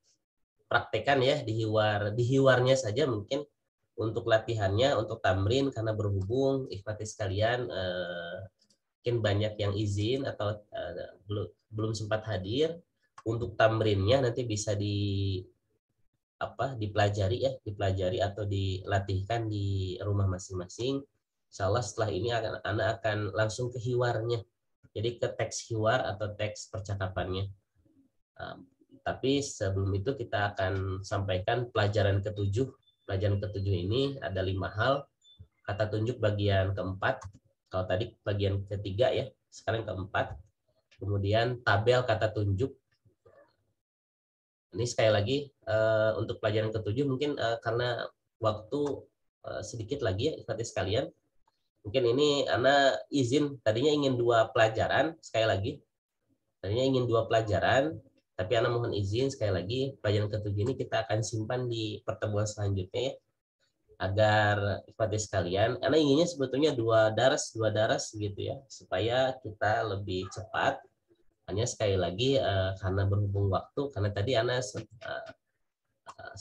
praktekan ya dihiwar dihiwarnya saja mungkin untuk latihannya, untuk tamrin karena berhubung ikhwati eh, sekalian eh, mungkin banyak yang izin atau eh, belum belum sempat hadir untuk tamrinnya nanti bisa di apa dipelajari ya dipelajari atau dilatihkan di rumah masing-masing. Insyaallah setelah ini akan anak akan langsung ke hiwarnya. Jadi ke teks hiwar atau teks percakapannya. Um, tapi sebelum itu kita akan sampaikan pelajaran ketujuh pelajaran ketujuh ini ada lima hal. Kata tunjuk bagian keempat. Kalau tadi bagian ketiga ya, sekarang keempat. Kemudian tabel kata tunjuk. Ini sekali lagi eh, untuk pelajaran ketujuh mungkin eh, karena waktu eh, sedikit lagi ya, ikuti sekalian. Mungkin ini Ana izin, tadinya ingin dua pelajaran, sekali lagi. Tadinya ingin dua pelajaran, tapi Ana mohon izin sekali lagi pelajaran ketujuh ini kita akan simpan di pertemuan selanjutnya ya. Agar ikhwati sekalian, karena inginnya sebetulnya dua daras, dua daras gitu ya, supaya kita lebih cepat. Hanya sekali lagi uh, karena berhubung waktu, karena tadi Ana uh,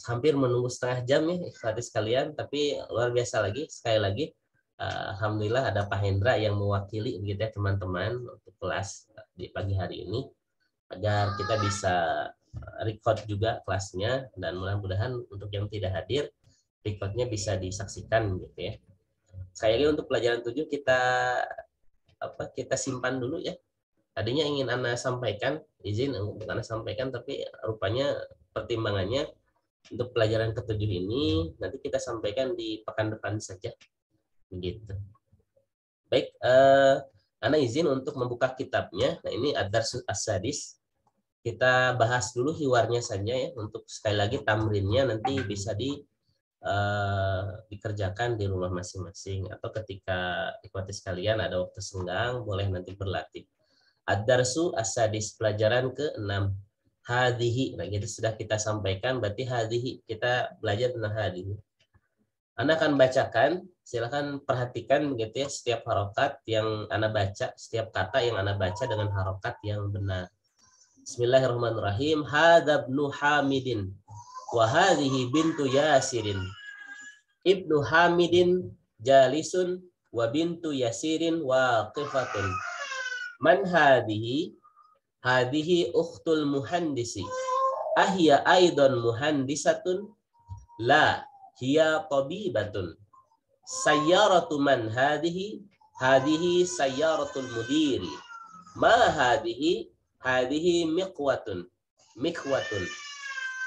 hampir menunggu setengah jam ya ikhwati sekalian, tapi luar biasa lagi sekali lagi Alhamdulillah ada Pak Hendra yang mewakili gitu ya teman-teman untuk kelas di pagi hari ini agar kita bisa record juga kelasnya dan mudah-mudahan untuk yang tidak hadir recordnya bisa disaksikan gitu ya. Sekali lagi untuk pelajaran 7 kita apa kita simpan dulu ya. Tadinya ingin Anda sampaikan, izin untuk Anda sampaikan tapi rupanya pertimbangannya untuk pelajaran ketujuh ini nanti kita sampaikan di pekan depan saja. Begitu. Baik, eh, Anda izin untuk membuka kitabnya. Nah, ini Adarsus Asadis kita bahas dulu hiwarnya saja ya untuk sekali lagi tamrinnya nanti bisa di uh, dikerjakan di rumah masing-masing atau ketika ikhwatis kalian ada waktu senggang boleh nanti berlatih. Ad-darsu asadis pelajaran ke-6. Hadihi. Nah, jadi gitu sudah kita sampaikan berarti hadihi kita belajar tentang hadihi. Anda akan bacakan, Silakan perhatikan gitu ya setiap harokat yang Anda baca, setiap kata yang Anda baca dengan harokat yang benar. Bismillahirrahmanirrahim. Hadza ibnu Hamidin wa hadhihi bintu Yasirin. Ibnu Hamidin jalisun wa bintu Yasirin waqifatun. Man hadhihi? Hadhihi ukhtul muhandisi. Ahya aidan muhandisatun? La, hiya tabibatun. Sayyaratu man hadhihi? Hadhihi sayyaratul mudiri. Ma hadhihi? Hadihi miqwatun. Miqwatun.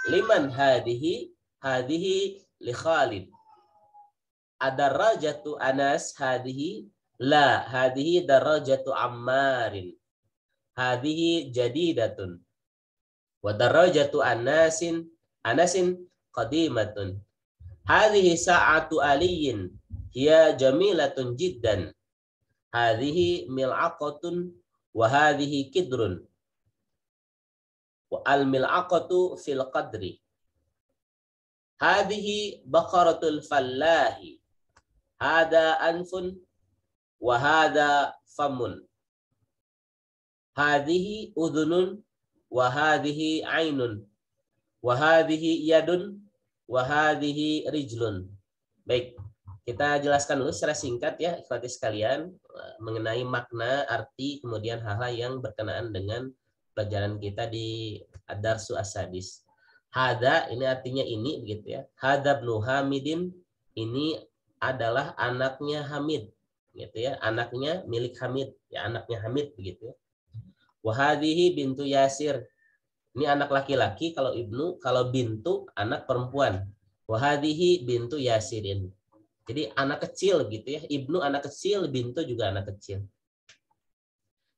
Liman hadihi? Hadihi li Khalid. Adarajatu Anas hadihi? La. Hadihi darajatu Ammarin. Hadihi jadidatun. darajatu Anasin. Anasin qadimatun. Hadihi sa'atu aliyin. Hiya jamilatun jiddan. Hadihi mil'aqatun. Wahadihi kidrun wa al mil'aqatu fil qadri hadhihi baqaratul fallahi hada anfun wa hada famun hadhihi udhunun wa hadhihi ainun wa hadhihi yadun wa hadhihi rijlun baik kita jelaskan dulu secara singkat ya ikhwati sekalian eh, mengenai makna arti kemudian hal-hal yang berkenaan dengan pelajaran kita di Adarsu Asadis. Hada ini artinya ini begitu ya. Hada bin Hamidin ini adalah anaknya Hamid gitu ya. Anaknya milik Hamid, ya anaknya Hamid begitu ya. Wahadihi bintu Yasir. Ini anak laki-laki kalau ibnu, kalau bintu anak perempuan. Wahadihi bintu Yasirin. Jadi anak kecil gitu ya. Ibnu anak kecil, bintu juga anak kecil.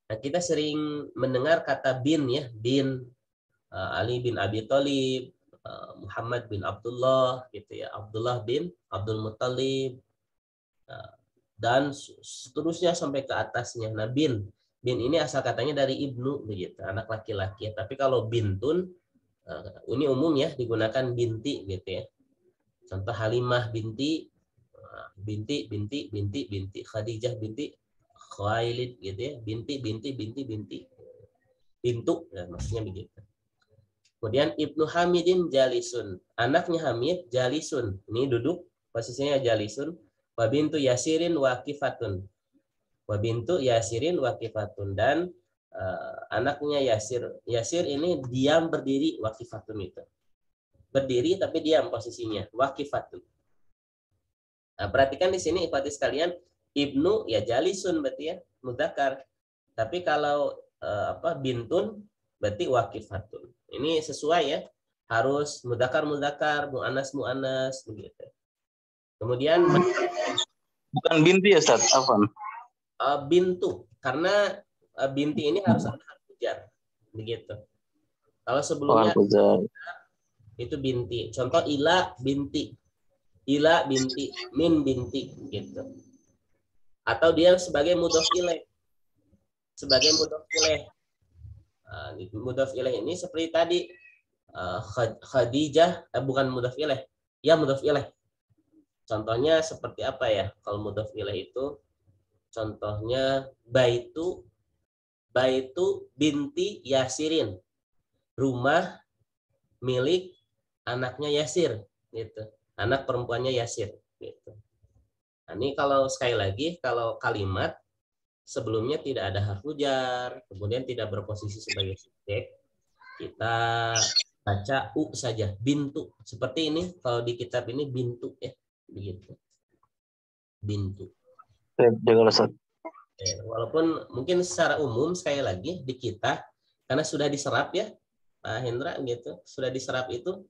Nah, kita sering mendengar kata bin ya, bin uh, Ali bin Abi Thalib, uh, Muhammad bin Abdullah gitu ya, Abdullah bin Abdul Muthalib uh, dan seterusnya sampai ke atasnya. Nah, bin bin ini asal katanya dari ibnu begitu, anak laki-laki. Tapi kalau bintun uh, ini umum ya digunakan binti gitu ya. Contoh Halimah binti, binti, binti, binti, binti, Khadijah binti khailid gitu ya, binti binti binti binti. pintu ya, maksudnya begitu. Kemudian Ibnu Hamidin Jalisun, anaknya Hamid Jalisun. Ini duduk posisinya Jalisun. wabintu Yasirin Wakifatun wabintu Yasirin Wakifatun dan uh, anaknya Yasir. Yasir ini diam berdiri Wakifatun itu. Berdiri tapi diam posisinya, Wakifatun. Nah, perhatikan di sini ikhwati sekalian, ibnu ya jalisun berarti ya mudakar. Tapi kalau uh, apa bintun berarti wakifatun. Ini sesuai ya. Harus mudakar mudakar, muanas muanas begitu. Kemudian bukan binti ya Ustaz, apa? Uh, eh, bintu karena uh, binti ini harus ada hujan begitu. Kalau sebelumnya oh, itu binti. Contoh ila binti. Ila binti, min binti gitu atau dia sebagai mudof ilaih sebagai mudof ilaih nah, uh, mudof ilaih ini seperti tadi eh, Khadijah eh, bukan mudof ilaih ya mudof ilaih contohnya seperti apa ya kalau mudof ilaih itu contohnya baitu baitu binti Yasirin rumah milik anaknya Yasir gitu anak perempuannya Yasir gitu Nah, ini kalau sekali lagi, kalau kalimat sebelumnya tidak ada harf ujar, kemudian tidak berposisi sebagai subjek, kita baca u saja, bintu. Seperti ini, kalau di kitab ini bintu ya, begitu. Bintu. Iya, walaupun mungkin secara umum sekali lagi di kita, karena sudah diserap ya, Pak Hendra gitu, sudah diserap itu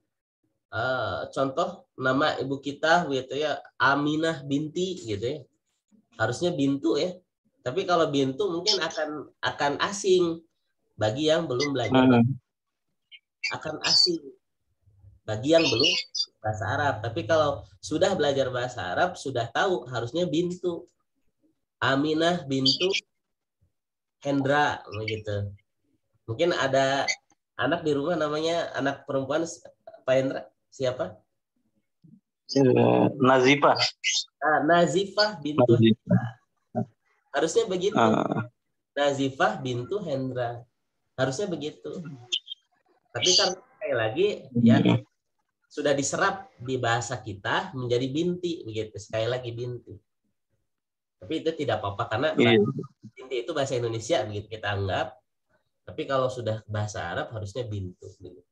Eh, contoh nama ibu kita gitu ya Aminah binti gitu ya harusnya bintu ya tapi kalau bintu mungkin akan akan asing bagi yang belum belajar nah, nah. akan asing bagi yang belum bahasa Arab tapi kalau sudah belajar bahasa Arab sudah tahu harusnya bintu Aminah bintu Hendra begitu mungkin ada anak di rumah namanya anak perempuan Pak Hendra Siapa? Nazifah. Ah, Nazifah bintu Harusnya begitu. Uh. Nazifah bintu Hendra. Harusnya begitu. Tapi kan sekali lagi ya iya. sudah diserap di bahasa kita menjadi binti begitu. Sekali lagi binti. Tapi itu tidak apa-apa karena yeah. binti itu bahasa Indonesia begitu kita anggap. Tapi kalau sudah bahasa Arab harusnya bintu begitu.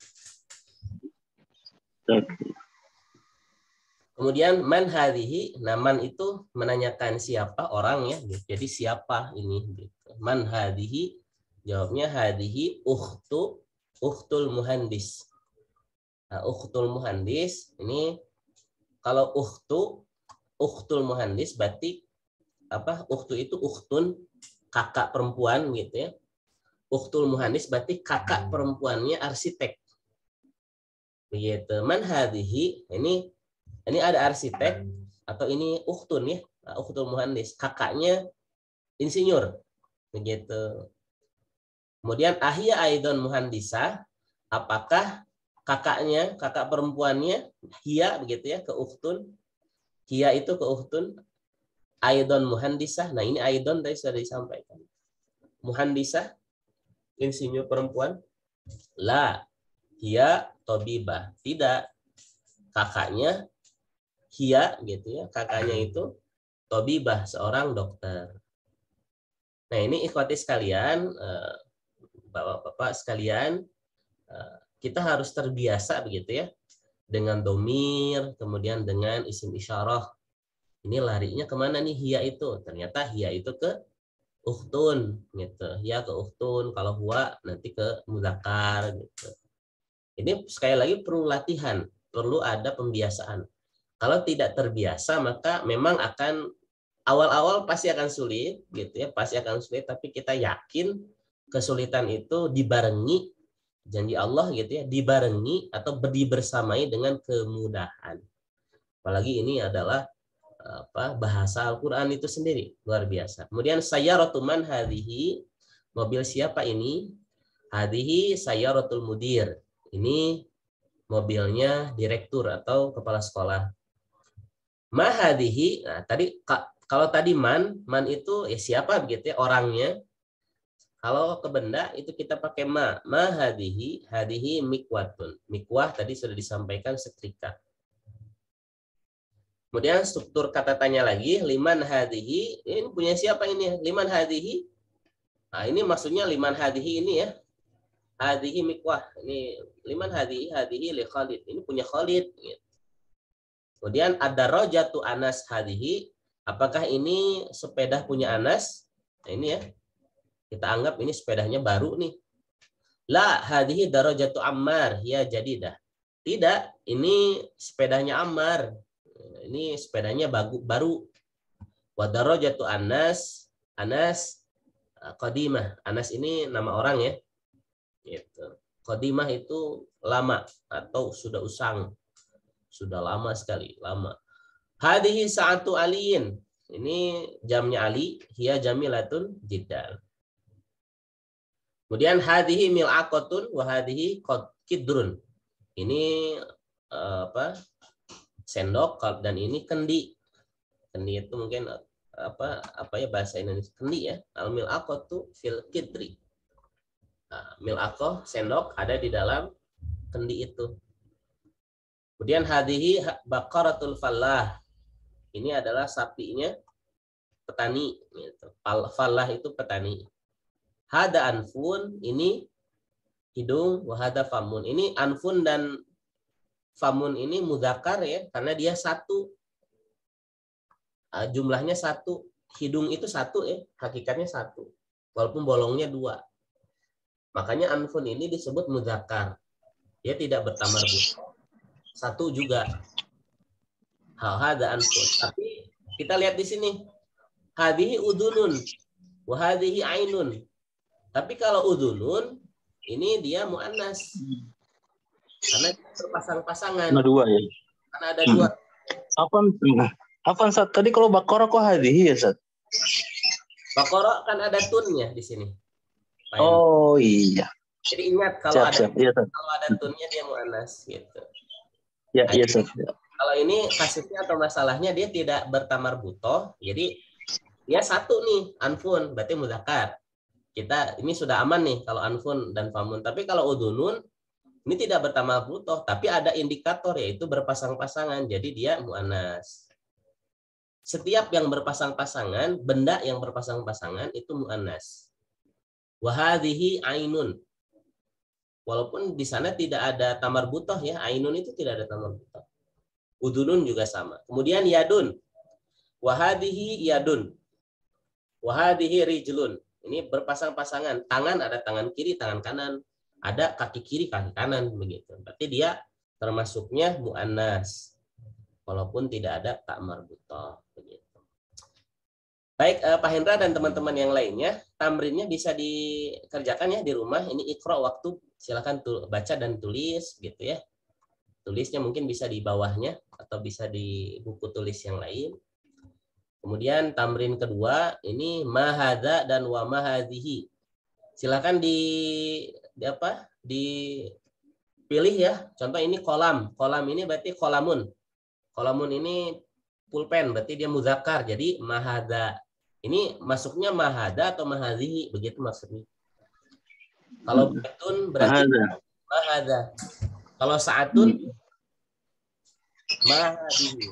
Kemudian man hadihi, nah man itu menanyakan siapa orang ya. Gitu. Jadi siapa ini gitu. Man hadihi, jawabnya hadihi uhtu uhtul muhandis. Nah, uhtul muhandis ini kalau uhtu uhtul muhandis berarti apa? Uhtu itu uhtun kakak perempuan gitu ya. Uhtul muhandis berarti kakak hmm. perempuannya arsitek. Begitu. Man hadhihi ini ini ada arsitek atau ini uktun ya, nah, uktun muhandis, kakaknya insinyur. Begitu. Kemudian ahia aidon muhandisa, apakah kakaknya, kakak perempuannya hia begitu ya ke uktun. Hia itu ke uktun aidon muhandisa Nah, ini aidon tadi sudah disampaikan. muhandisa insinyur perempuan. La Hia tobiba Tidak. Kakaknya Hia gitu ya. Kakaknya itu tobiba seorang dokter. Nah, ini ikhwati sekalian, eh, Bapak-bapak sekalian, eh, kita harus terbiasa begitu ya dengan domir, kemudian dengan isim isyarah. Ini larinya kemana nih hia itu? Ternyata hia itu ke uhtun, gitu. Hia ke uhtun, kalau huwa nanti ke mudakar, gitu. Ini sekali lagi perlu latihan, perlu ada pembiasaan. Kalau tidak terbiasa maka memang akan awal-awal pasti akan sulit gitu ya, pasti akan sulit tapi kita yakin kesulitan itu dibarengi janji Allah gitu ya, dibarengi atau dibersamai dengan kemudahan. Apalagi ini adalah apa bahasa Al-Qur'an itu sendiri luar biasa. Kemudian saya rotuman hadhi mobil siapa ini? hadhi saya rotul mudir. Ini mobilnya direktur atau kepala sekolah. Mahadihi, nah tadi kalau tadi man, man itu ya siapa begitu ya orangnya. Kalau ke benda itu kita pakai ma. Mahadihi, hadihi mikwatun. Mikwah tadi sudah disampaikan setrika. Kemudian struktur kata tanya lagi, liman hadihi, ini punya siapa ini? Liman hadihi? Nah, ini maksudnya liman hadihi ini ya, Hadihi mikwah. Ini liman hadihi hadihi li Khalid. Ini punya Khalid. Gitu. Kemudian ada rojatu Anas hadihi. Apakah ini sepeda punya Anas? Nah, ini ya. Kita anggap ini sepedanya baru nih. La hadihi tu Ammar. Ya jadi dah. Tidak, ini sepedanya Ammar. Ini sepedanya bagu, baru. tu Anas. Anas Kodimah Anas ini nama orang ya. Gitu. Kodimah itu lama atau sudah usang. Sudah lama sekali, lama. Hadihi sa'atu aliin, Ini jamnya Ali, hiya jamilatun jidal. Kemudian hadihi milakotun, wa hadihi kidrun. Ini eh, apa? sendok dan ini kendi. Kendi itu mungkin eh, apa apa ya bahasa Indonesia kendi ya. Al mil akotu fil kidri Nah, mil akoh sendok ada di dalam kendi itu. Kemudian hadihi bakaratul falah Ini adalah sapinya petani. Gitu. falah itu petani. Hada anfun ini hidung, wahada famun. Ini anfun dan famun ini mudakar ya, karena dia satu. Ah, jumlahnya satu. Hidung itu satu ya, hakikatnya satu. Walaupun bolongnya dua. Makanya anfun ini disebut mudzakkar. Dia tidak bertamar bu. Satu juga. Hal hada anfun. Tapi kita lihat di sini. Hadihi udunun. Wahadihi ainun. Tapi kalau udunun, ini dia mu'annas. Karena terpasang pasangan Ada dua ya? Karena ada dua. Hmm. Apa, apa saat Tadi kalau bakorokoh kok hadihi ya, saat. Bakora kan ada tunnya di sini. Main. Oh iya. Jadi ingat kalau siap, ada siap. Iya, kalau ada tunnya dia mu'anas gitu. Ya, nah, iya, iya, Kalau ini kasusnya atau masalahnya dia tidak bertamar buto, jadi ya satu nih anfun, berarti mudakar. Kita ini sudah aman nih kalau anfun dan famun. Tapi kalau udunun ini tidak bertamar buto, tapi ada indikator yaitu berpasang-pasangan, jadi dia mu'anas. Setiap yang berpasang-pasangan, benda yang berpasang-pasangan itu muannas. Wahadihi ainun. Walaupun di sana tidak ada tamar butoh ya, ainun itu tidak ada tamar butoh. Udunun juga sama. Kemudian yadun. Wahadihi yadun. Wahadihi rijlun. Ini berpasang-pasangan. Tangan ada tangan kiri, tangan kanan. Ada kaki kiri, kaki kanan begitu. Berarti dia termasuknya mu'annas. Walaupun tidak ada tamar butoh. Begitu. Baik uh, Pak Hendra dan teman-teman yang lainnya, tamrinnya bisa dikerjakan ya di rumah. Ini ikro waktu silakan tul, baca dan tulis gitu ya. Tulisnya mungkin bisa di bawahnya atau bisa di buku tulis yang lain. Kemudian tamrin kedua ini mahada dan wa Silakan di, di apa? dipilih ya. Contoh ini kolam. Kolam ini berarti kolamun. Kolamun ini pulpen berarti dia muzakar jadi mahada ini masuknya mahada atau mahadihi begitu maksudnya. Kalau hmm. betun berarti mahada. Kalau saatun mahadihi.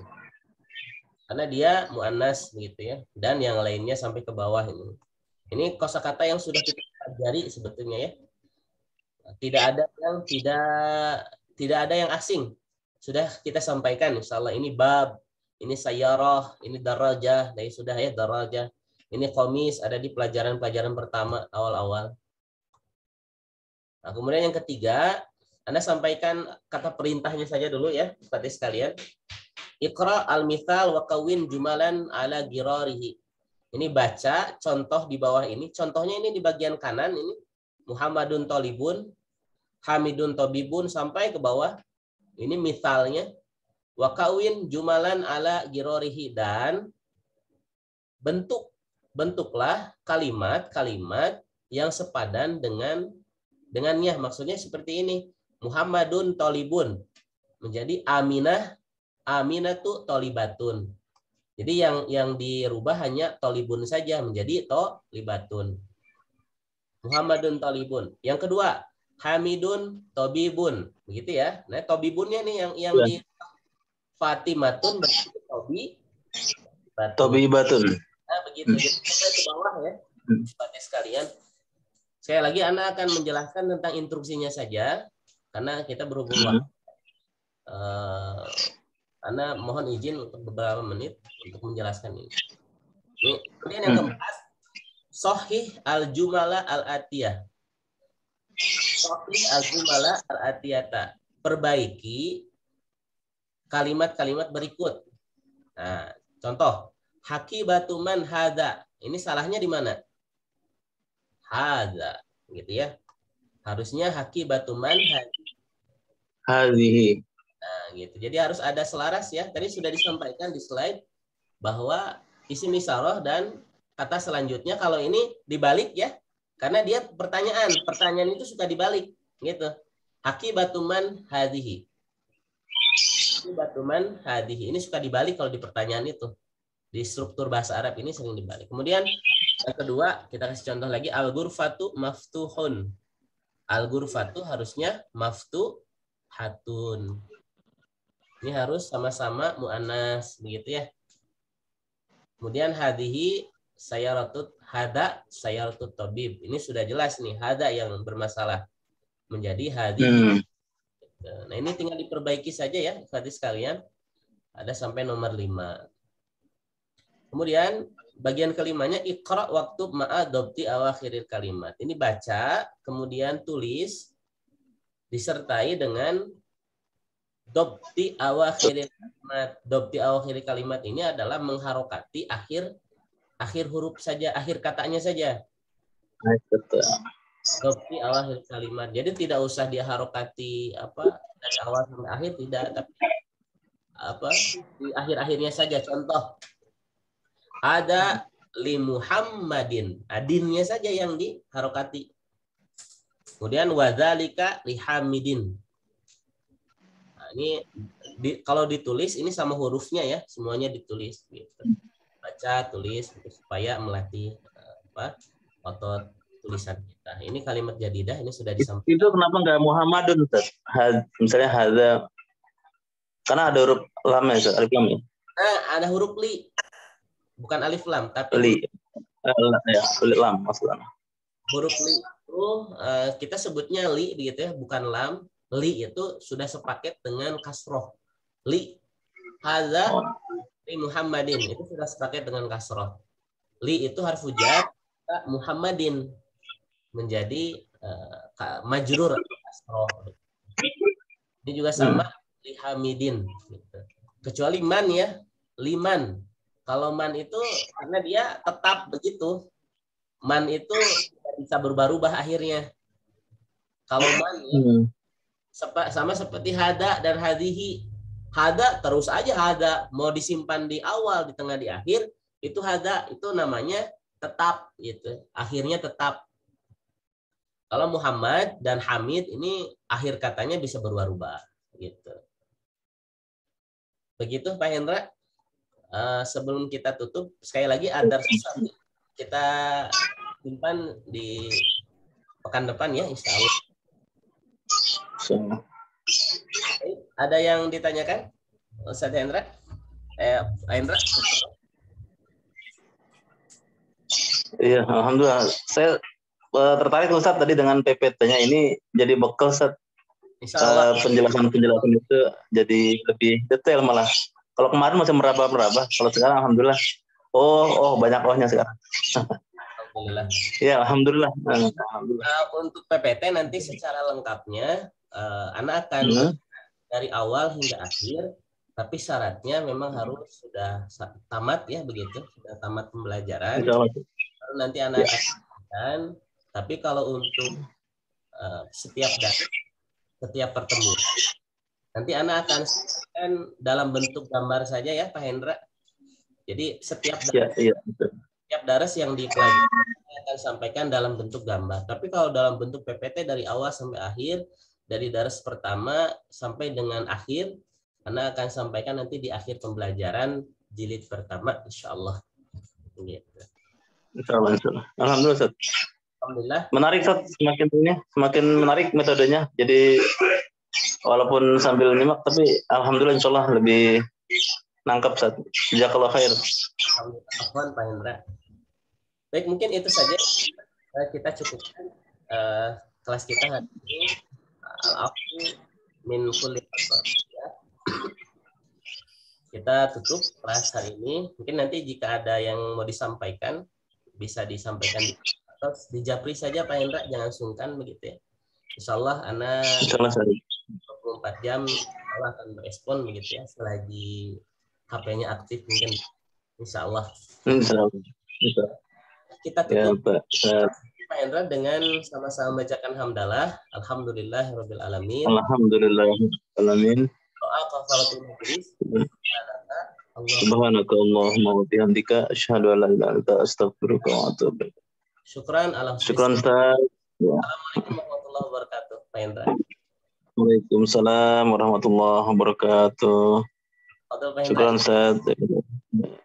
Karena dia muannas begitu ya. Dan yang lainnya sampai ke bawah ini. Ini kosakata yang sudah kita pelajari sebetulnya ya. Tidak ada yang tidak tidak ada yang asing. Sudah kita sampaikan insyaallah ini bab ini sayarah, ini darajah, dari sudah ya darajah. Ini komis ada di pelajaran-pelajaran pertama awal-awal. Nah, kemudian yang ketiga, Anda sampaikan kata perintahnya saja dulu ya, seperti sekalian. Iqra al-mithal wa kawin jumalan ala girarihi. Ini baca contoh di bawah ini. Contohnya ini di bagian kanan ini Muhammadun Tolibun, Hamidun Tobibun sampai ke bawah. Ini misalnya Wakawin jumalan ala girorihi dan bentuk bentuklah kalimat-kalimat yang sepadan dengan dengannya. Maksudnya seperti ini. Muhammadun tolibun menjadi aminah aminah tuh tolibatun. Jadi yang yang dirubah hanya tolibun saja menjadi tolibatun. Muhammadun tolibun. Yang kedua, Hamidun tobibun. Begitu ya. Nah, tobibunnya nih yang yang ya. di Fatimatun berarti Tobi. Batun. Tobi Batun. Nah, begitu. Jadi kita ke bawah ya. Bapak sekalian. Saya lagi Anda akan menjelaskan tentang instruksinya saja karena kita berhubung -hmm. Uh, Anda mohon izin untuk beberapa menit untuk menjelaskan ini. ini kemudian yang hmm. keempat, Sohih al-Jumala al-Atiyah. Sohih al-Jumala al-Atiyata. Perbaiki kalimat-kalimat berikut. Nah, contoh hakibatuman hada. Ini salahnya di mana? Hada, gitu ya. Harusnya hakibatuman hadi. Nah, gitu. Jadi harus ada selaras ya. Tadi sudah disampaikan di slide bahwa isi misaroh dan kata selanjutnya kalau ini dibalik ya. Karena dia pertanyaan, pertanyaan itu suka dibalik gitu. Haki batuman hadihi batuman hadih. Ini suka dibalik kalau di pertanyaan itu. Di struktur bahasa Arab ini sering dibalik. Kemudian yang kedua, kita kasih contoh lagi al gurfatu maftuhun. al gurfatu harusnya hatun Ini harus sama-sama mu'anas, begitu ya. Kemudian hadihi saya rotut hada saya rotut tabib. Ini sudah jelas nih hada yang bermasalah menjadi hadi hmm. Eh, nah, ini tinggal diperbaiki saja ya, tadi sekalian. Ada sampai nomor 5. Kemudian bagian kelimanya ikra waktu ma'adopti awakhiril kalimat. Ini baca, kemudian tulis, disertai dengan dobti awakhiril kalimat. Dobti awakhiril kalimat ini adalah mengharokati akhir akhir huruf saja, akhir katanya saja. Betul. Seperti awal kalimat. Jadi tidak usah diharokati apa dari awal sampai akhir tidak, tapi apa di akhir-akhirnya saja. Contoh ada li Muhammadin. Adinnya saja yang diharokati. Kemudian wadzalika li Hamidin. Nah, ini di, kalau ditulis ini sama hurufnya ya, semuanya ditulis gitu. Baca, tulis supaya melatih apa otot tulisan kita. Ini kalimat jadidah ini sudah disampaikan. Itu kenapa nggak Muhammadun? Had, misalnya ada karena ada huruf lam ya, alif lam ya. Nah, ada huruf li bukan alif lam tapi li. Eh, ya, li lam maksudnya. Huruf li itu uh, kita sebutnya li begitu ya, bukan lam. Li itu sudah sepaket dengan kasroh. Li hadza oh. li Muhammadin itu sudah sepaket dengan kasroh. Li itu harfu jar Muhammadin menjadi uh, majrur kasroh. Ini juga hmm. sama hmm. lihamidin. Gitu. Kecuali man ya, liman. Kalau man itu karena dia tetap begitu. Man itu bisa berubah-ubah akhirnya. Kalau man ya, hmm. sepa, sama seperti hada dan hadihi. Hada terus aja hada, mau disimpan di awal, di tengah, di akhir, itu hada itu namanya tetap gitu. Akhirnya tetap kalau Muhammad dan Hamid ini akhir katanya bisa berubah-ubah gitu. Begitu Pak Hendra. Uh, sebelum kita tutup, sekali lagi ada kita simpan di pekan depan ya, Insya Allah. Ada yang ditanyakan, Ustaz Hendra? Eh, Hendra? Iya, alhamdulillah. Saya uh, tertarik Ustadz tadi dengan PPT-nya ini jadi bekal set penjelasan eh, penjelasan-penjelasan itu jadi lebih detail malah. Kalau kemarin masih meraba-meraba, kalau sekarang alhamdulillah. Oh, oh banyak ohnya sekarang. alhamdulillah. ya, alhamdulillah. Eh, alhamdulillah. untuk PPT nanti secara lengkapnya uh, anak akan hmm. dari awal hingga akhir tapi syaratnya memang harus sudah tamat ya begitu sudah tamat pembelajaran nanti anak iya. akan tapi kalau untuk uh, setiap data, setiap pertemuan, nanti Anda akan sampaikan dalam bentuk gambar saja ya, Pak Hendra. Jadi setiap daras, ya, ya, setiap daras yang dipelajari akan sampaikan dalam bentuk gambar. Tapi kalau dalam bentuk PPT dari awal sampai akhir, dari daras pertama sampai dengan akhir, Anda akan sampaikan nanti di akhir pembelajaran jilid pertama, insya Allah. Gitu. Insya Allah, insya Allah. Alhamdulillah, Alhamdulillah. Menarik Sat, semakin ini, semakin menarik metodenya. Jadi walaupun sambil nyimak tapi alhamdulillah insyaallah lebih nangkap Sat. Jazakallah khair. Alhamdulillah, Pak Hendra. Baik, mungkin itu saja eh, kita cukupkan uh, eh, kelas kita hari ini. al min kulli kita tutup kelas hari ini. Mungkin nanti jika ada yang mau disampaikan, bisa disampaikan di di Japri saja Pak Hendra jangan sungkan begitu ya. Insya Allah Ana Insyaallah 24 jam Allah akan merespon begitu ya selagi HP-nya aktif mungkin Insya Allah. Insya Kita ya, tutup ya, Pak. Pak Hendra dengan sama-sama bacakan hamdalah. Alhamdulillah Rabbil Alamin. Alhamdulillah Alamin. Doa kafaratul majlis. Subhanaka Allahumma wa bihamdika asyhadu an la ilaha illa anta astaghfiruka wa atubu ilaik. Syukran. alam. Syukran, Ustaz. Assalamualaikum ya. warahmatullahi wabarakatuh. Pak Indra. Waalaikumsalam warahmatullahi wabarakatuh. Syukran, Ustaz.